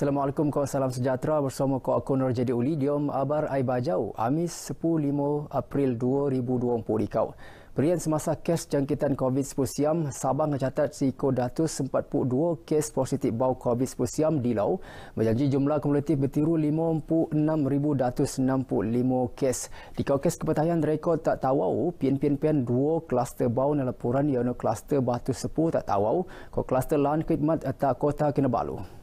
Assalamualaikum kau salam sejahtera bersama kau aku Nur Jadi Uli diom abar ai bajau Amis 15 April 2020 ikau. Perian semasa kes jangkitan COVID-19 Sabah mencatat siko 142 kes positif bau COVID-19 di Lau, berjanji jumlah kumulatif bertiru 56,165 kes. Di kau kes kepertahanan rekod tak tahu, pian-pian-pian dua kluster bau dalam laporan yang kluster batu sepuh tak tahu, kau kluster lahan khidmat atau kota Kinabalu.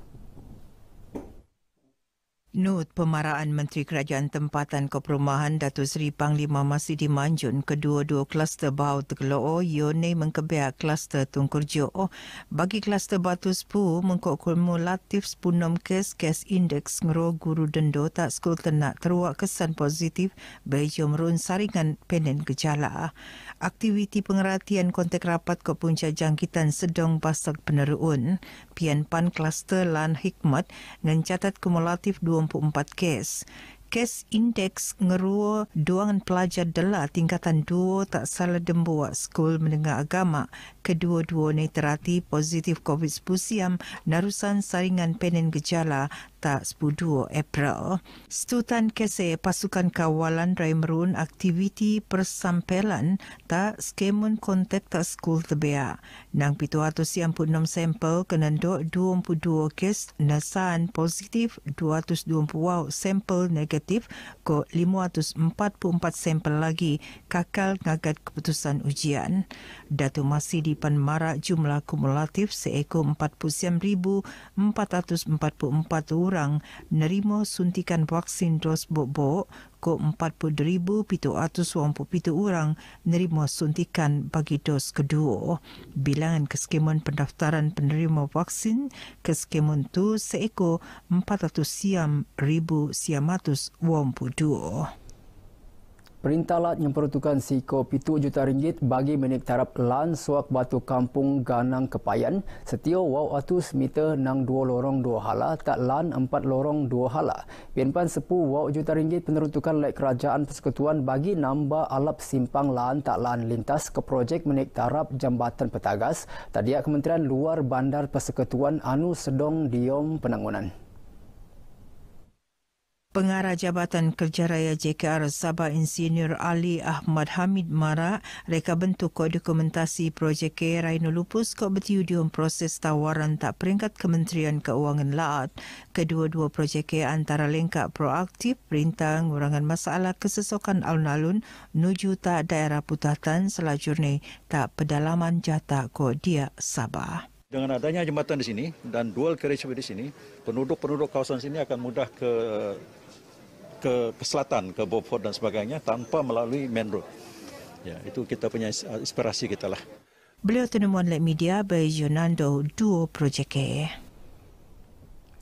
Nut pemaraan Menteri Kerajaan Tempatan Keperumahan Datu Seri Panglima masih dimanjun kedua-dua kluster bau tegelo'o Yone mengkebiak kluster Tungkur Jo'o. Oh, bagi kluster batu sepu, mengkuk kumulatif sepunum kes kes indeks ngero guru dendo tak skul tenak teruak kesan positif bejo merun saringan penen gejala. Aktiviti pengeratian kontek rapat ke punca jangkitan sedong pasak peneruun pianpan kluster lan hikmat dengan catat kumulatif 24 kes. Kes indeks ngeruo duangan pelajar dela tingkatan dua tak salah dembuak sekul mendengar agama. Kedua-dua neterati positif COVID-19 narusan saringan penen gejala serta 10 April. setutan kese pasukan kawalan Raimrun aktiviti persampelan tak skemun kontak tak skul tebea. Nang 796 sampel kena dok 22 kes nasan positif 220 sampel negatif ko 544 sampel lagi kakal ngagat keputusan ujian. Datu masih di Panmarak jumlah kumulatif seeko 49,444 orang orang nerima suntikan vaksin dos bobo, ko 40,727 orang nerima suntikan bagi dos kedua. Bilangan keskimun pendaftaran penerima vaksin keskimun tu seiko 400 siam ribu siamatus wampu dua. Perintah lat memperuntukkan siko pitu juta ringgit bagi menik tarap lan suak batu kampung Ganang Kepayan setia wau atus meter nang dua lorong dua hala tak lan empat lorong dua hala. Pianpan sepu wau juta ringgit peneruntukan oleh kerajaan persekutuan bagi nambah alap simpang lan tak lan lintas ke projek menik tarap jambatan petagas tadiak Kementerian Luar Bandar Persekutuan Anu Sedong Diom Penanggunan. Pengarah Jabatan Kerja Raya JKR Sabah Insinyur Ali Ahmad Hamid Mara reka bentuk kod dokumentasi projek K Raino Lupus kod bertiudium proses tawaran tak peringkat Kementerian Keuangan laat. Kedua-dua projek K antara lengkap proaktif perintah ngurangan masalah kesesokan alun-alun menuju tak daerah putatan selajur ni tak pedalaman jatah kod dia Sabah. Dengan adanya jembatan di sini dan dual carriageway di sini, penduduk-penduduk kawasan sini akan mudah ke ke, ke selatan, ke Beaufort dan sebagainya tanpa melalui main road. Ya, itu kita punya uh, inspirasi kita lah. Beliau tenemuan Let Media by Yonando Duo Project.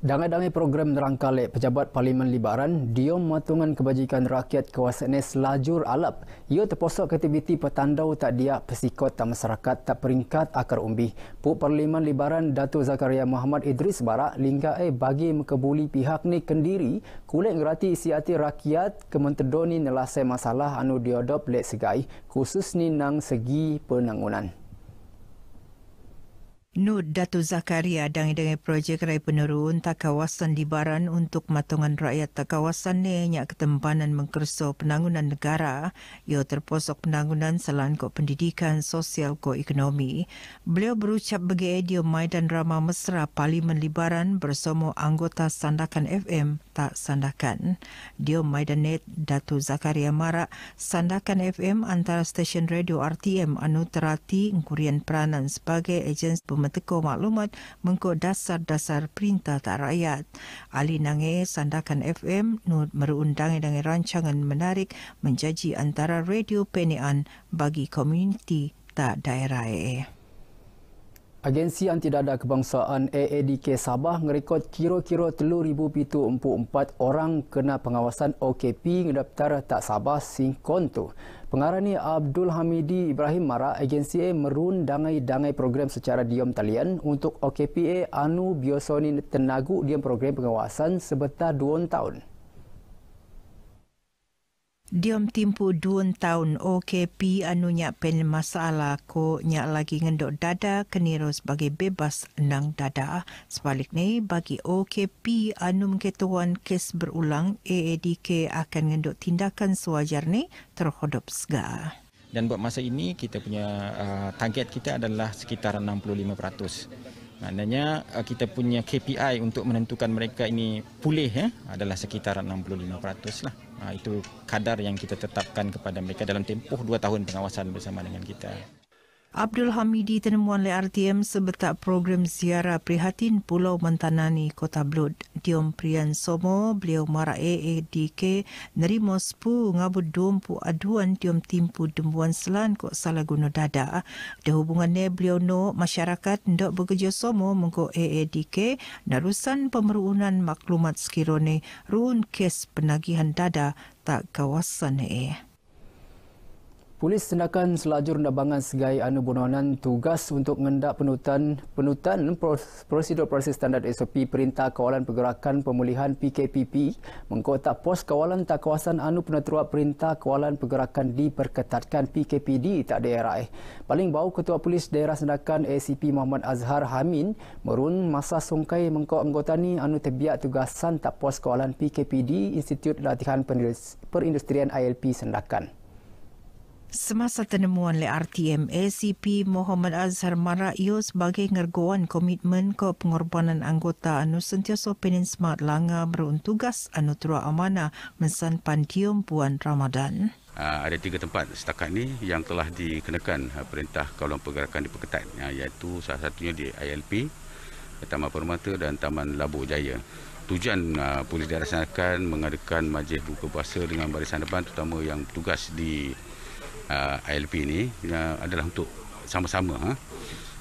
Dangai-dangai program rangkalek pejabat Parlimen Libaran diom matungan kebajikan rakyat kawasan ini selajur alap. Ia terposok aktiviti petandau tak dia pesikot tak masyarakat tak peringkat akar umbi. Puk Parlimen Libaran Datuk Zakaria Muhammad Idris Barak lingkai eh, bagi mengkebuli pihak ni kendiri kulit ngerati isi hati rakyat kementerdoni nelasai masalah anu diodop lek segai khusus ni nang segi penanggunan. Nur Datu Zakaria dan dengan projek Rai Penurun tak kawasan di Baran untuk matungan rakyat tak kawasan ni nya ketempanan mengkerso penanggunan negara yo terposok penanggunan selain ko pendidikan sosial ko ekonomi. Beliau berucap bagi dia Maidan Rama Mesra Parlimen Libaran bersama anggota Sandakan FM tak Sandakan. Dia Maidan Net Datu Zakaria Mara Sandakan FM antara stesen radio RTM anu terati ngkurian peranan sebagai agensi meteguh maklumat mengikut dasar-dasar perintah tak rakyat. Ali Nange, Sandakan FM, Nur merundangi dengan rancangan menarik menjadi antara radio penian bagi komuniti tak daerah AA. Agensi dada Kebangsaan AADK Sabah merekod kira-kira 3,744 orang kena pengawasan OKP mendaftar tak Sabah singkonto. Pengarani Abdul Hamidi Ibrahim Mara, agensi A merun dangai-dangai program secara diam talian untuk OKPA Anu biosoni Tenagu diam program pengawasan sebetar 2 tahun. Diam timpu duun tahun OKP anu nyak pen masalah ko nyak lagi ngendok dada keniros sebagai bebas nang dada. Sebalik ni bagi OKP anu mengketuan kes berulang AADK akan ngendok tindakan sewajar ni terhadap sega. Dan buat masa ini kita punya uh, target kita adalah sekitar 65%. Maknanya uh, kita punya KPI untuk menentukan mereka ini pulih ya, adalah sekitar 65% lah. Uh, itu kadar yang kita tetapkan kepada mereka dalam tempoh dua tahun pengawasan bersama dengan kita. Abdul Hamidi tenemuan oleh RTM sebetak program ziarah prihatin Pulau Mentanani Kota Blud. Diom Prian Somo, beliau marah AADK, nerima sepu ngabut dom pu aduan diom timpu dembuan selan kok salah guna dada. Di hubungannya beliau no masyarakat ndak bekerja Somo mengko AADK narusan pemeruunan maklumat sekirone run kes penagihan dada tak kawasan Eh. Polis sedangkan selajur undabangan segai anu bunuhanan tugas untuk mengendak penutan penutan prosedur proses standar SOP Perintah Kawalan Pergerakan Pemulihan PKPP mengkota pos kawalan tak kawasan anu penatua Perintah Kawalan Pergerakan diperketatkan PKPD tak daerah. Eh. Paling bau Ketua Polis Daerah sedangkan ACP Muhammad Azhar Hamin merun masa sungkai mengkot anggota ni anu terbiak tugasan tak pos kawalan PKPD Institut Latihan Perindustrian ILP sedangkan. Semasa penemuan le RTM, ACP Muhammad Azhar Marayu sebagai ngerguan komitmen ke pengorbanan anggota anu sentiasa penin smart langa beruntugas anu tua amanah mesan pantium puan Ramadan. Ah, ada tiga tempat setakat ini yang telah dikenakan ah, perintah kawalan pergerakan diperketat ah, iaitu salah satunya di ILP, Taman Permata dan Taman Labu Jaya. Tujuan polis diarahkan mengadakan majlis buka puasa dengan barisan depan terutama yang tugas di uh, ILP ini uh, adalah untuk sama-sama ha,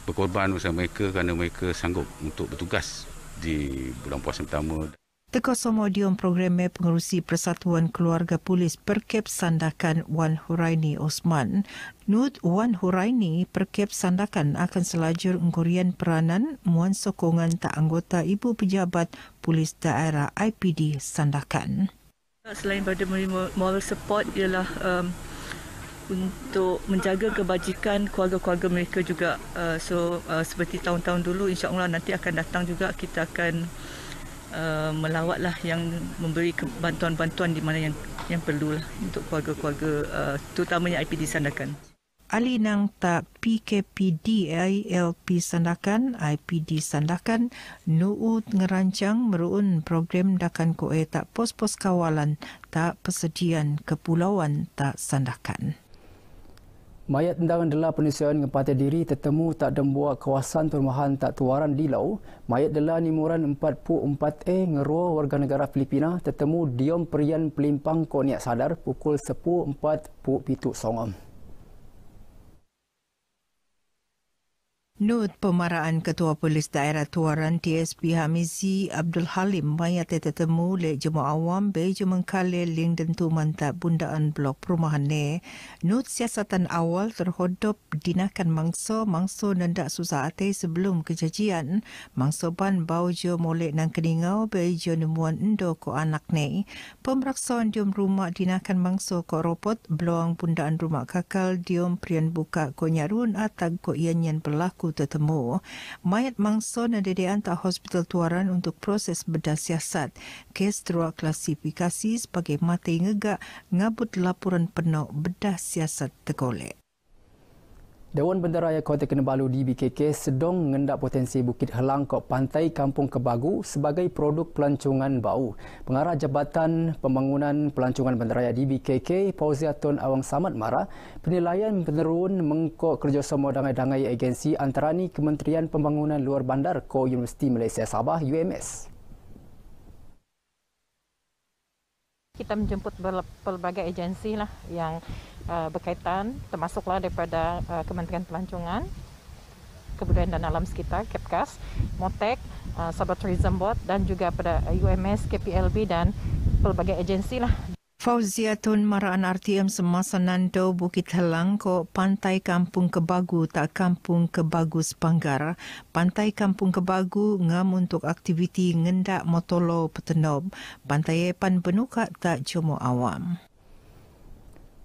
berkorban bersama mereka kerana mereka sanggup untuk bertugas di bulan puasa pertama. Teko Somodium Program Pengurusi Persatuan Keluarga Polis Perkep Sandakan Wan Huraini Osman. Nud Wan Huraini Perkep Sandakan akan selajur ngurian peranan muan sokongan tak anggota ibu pejabat polis daerah IPD Sandakan. Selain pada model support ialah um, untuk menjaga kebajikan keluarga-keluarga mereka juga. Uh, so uh, seperti tahun-tahun dulu insya-Allah nanti akan datang juga kita akan uh, melawatlah yang memberi bantuan-bantuan di mana yang yang perlu lah untuk keluarga-keluarga uh, terutamanya IPD Sandakan. Ali Nang Tak PKPD ILP Sandakan IPD Sandakan Nuut Ngerancang Meruun Program Dakan Koe Tak Pos-Pos Kawalan Tak Persediaan Kepulauan Tak Sandakan. Mayat tendangan dela penyesuaian dengan patah diri tertemu tak dembua kawasan perumahan tak tuaran di Lau. Mayat dela muran 44A ngeruah warga negara Filipina tertemu diom perian pelimpang koniak sadar pukul 10.47 songam. Nut pemaraan Ketua Polis Daerah Tuaran TSP Hamizi Abdul Halim banyak tetemu le jemaah awam be mengkale ling dentu mantap bundaan blok perumahan ne. Nut siasatan awal terhadap dinakan mangso mangso nendak susah ate sebelum kejadian. Mangso ban bau jo molek nang keningau be jo nemuan endo ko anak ne. Pemraksaan diom rumah dinakan mangso ko robot bloang bundaan rumah kakal diom prian buka ko nyarun atag ko ianyan pelaku berlaku tertemu. Mayat mangsa dan dedek hantar hospital tuaran untuk proses bedah siasat. Kes teruak klasifikasi sebagai mati ngegak ngabut laporan penuh bedah siasat tergolek. Dewan Bendaraya Kota Kinabalu DBKK sedang mengendap potensi Bukit Helang ke Pantai Kampung Kebagu sebagai produk pelancongan bau. Pengarah Jabatan Pembangunan Pelancongan Bendaraya DBKK, Pauziatun Awang Samad Mara, penilaian penerun mengkok kerjasama dangai-dangai agensi antarani Kementerian Pembangunan Luar Bandar ke Universiti Malaysia Sabah, UMS. kita menjemput pelbagai agensi lah yang uh, berkaitan termasuklah daripada uh, Kementerian Pelancongan, Kebudayaan dan Alam Sekitar (KEPKAS), MOTEK, uh, Sabah Tourism Board dan juga pada UMS, uh, KPLB dan pelbagai agensi lah. Fauzia Tun Maraan RTM semasa Nando Bukit Helangko Pantai Kampung Kebagu tak Kampung Kebagu Sepanggar. Pantai Kampung Kebagu ngam untuk aktiviti ngendak motolo petenob. Pantai Epan Benukak tak cuma awam.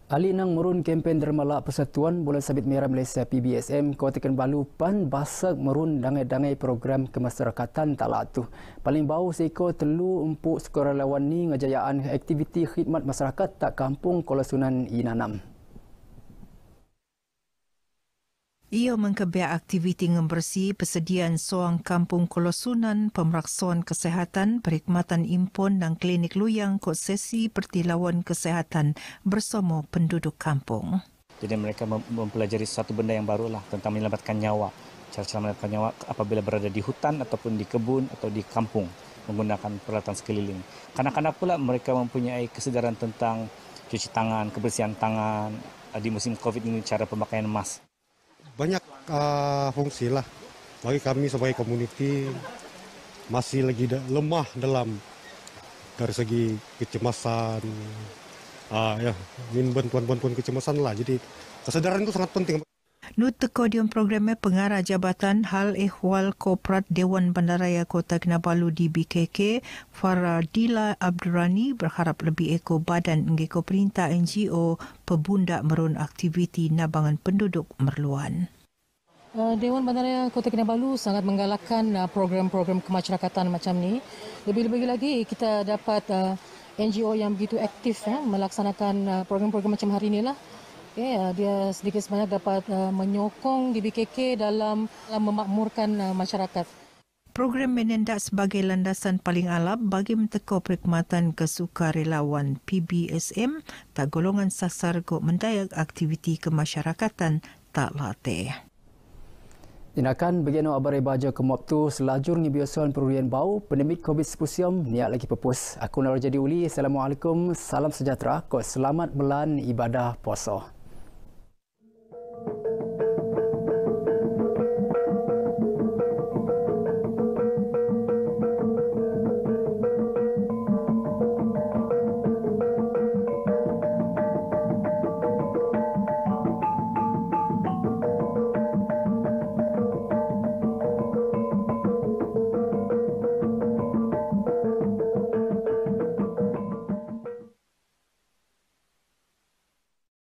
Ali nang merun kempen dermala persatuan Bulan sabit merah Malaysia PBSM kawatikan balu pan basak merun dangai-dangai program kemasyarakatan tak tu. Paling bau seiko telu empuk sekolah lawan ni ngejayaan aktiviti khidmat masyarakat tak kampung Kuala Inanam. Ia mengkebiak aktiviti ngembersi persediaan soang kampung kolosunan pemeraksuan kesehatan perkhidmatan impon dan klinik luyang kot sesi pertilawan kesehatan bersama penduduk kampung. Jadi mereka mempelajari satu benda yang baru lah tentang menyelamatkan nyawa. Cara-cara menyelamatkan nyawa apabila berada di hutan ataupun di kebun atau di kampung menggunakan peralatan sekeliling. Kanak-kanak pula mereka mempunyai kesedaran tentang cuci tangan, kebersihan tangan, di musim COVID ini cara pemakaian mask. banyak uh, fungsi lah bagi kami sebagai community masih lagi da lemah dalam dari segi kecemasan uh, ya min bantuan-bantuan kecemasan lah jadi kesadaran itu sangat penting Nutekodium programnya Pengarah Jabatan Hal Ehwal Korporat Dewan Bandaraya Kota Kinabalu DBKK Faradila Abdurani berharap lebih eko badan ngeko perintah NGO pebunda merun aktiviti nabangan penduduk merluan. Eh, Dewan Bandaraya Kota Kinabalu sangat menggalakkan eh, program-program kemasyarakatan macam ni. Lebih-lebih lagi kita dapat eh, NGO yang begitu aktif melaksanakan program-program macam hari inilah. lah. Okay, uh, ya, dia sedikit sebanyak dapat uh, menyokong DBKK dalam, dalam eh, memakmurkan uh, masyarakat. Program menendak sebagai landasan paling alap bagi menteko perkhidmatan kesukarelawan PBSM tak golongan sasar kot mendayak aktiviti kemasyarakatan tak latih. Tindakan begini abari baja kemop tu selajur ngibiosuan perurian bau pandemik COVID-19 niat lagi pepus. Aku nak jadi uli. Assalamualaikum. Salam sejahtera. Kau selamat melan ibadah puasa.